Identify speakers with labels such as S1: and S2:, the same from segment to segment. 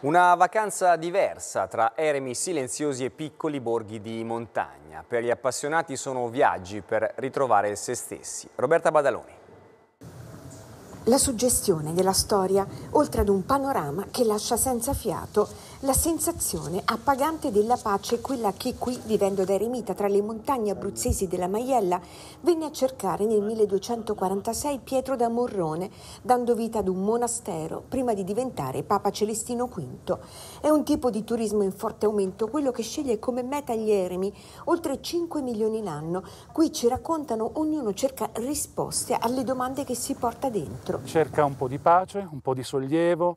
S1: Una vacanza diversa tra eremi silenziosi e piccoli borghi di montagna. Per gli appassionati sono viaggi per ritrovare se stessi. Roberta Badaloni.
S2: La suggestione della storia, oltre ad un panorama che lascia senza fiato, la sensazione appagante della pace è quella che qui, vivendo da eremita tra le montagne abruzzesi della Maiella, venne a cercare nel 1246 Pietro da Morrone, dando vita ad un monastero prima di diventare Papa Celestino V. È un tipo di turismo in forte aumento, quello che sceglie come meta gli eremi, oltre 5 milioni l'anno. Qui ci raccontano, ognuno cerca risposte alle domande che si porta dentro.
S3: Cerca un po' di pace, un po' di sollievo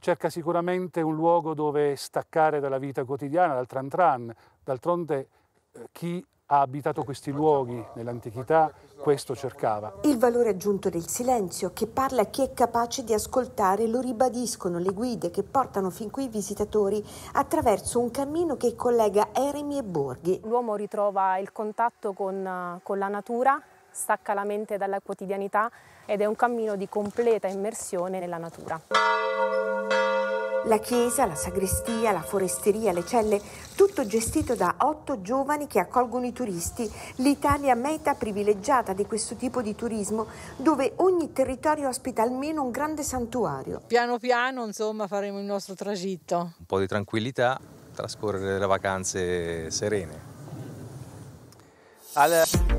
S3: cerca sicuramente un luogo dove staccare dalla vita quotidiana, dal tran tran. D'altronde eh, chi ha abitato questi luoghi nell'antichità questo cercava. Il
S2: valore aggiunto del silenzio che parla chi è capace di ascoltare lo ribadiscono le guide che portano fin qui i visitatori attraverso un cammino che collega eremi e borghi.
S1: L'uomo ritrova il contatto con, eh, con la natura stacca la mente dalla quotidianità ed è un cammino di completa immersione nella natura.
S2: La chiesa, la sagrestia, la foresteria, le celle, tutto gestito da otto giovani che accolgono i turisti, l'Italia meta privilegiata di questo tipo di turismo, dove ogni territorio ospita almeno un grande santuario.
S1: Piano piano, insomma,
S2: faremo il nostro tragitto.
S3: Un po' di tranquillità, trascorrere le vacanze serene.
S2: Allora...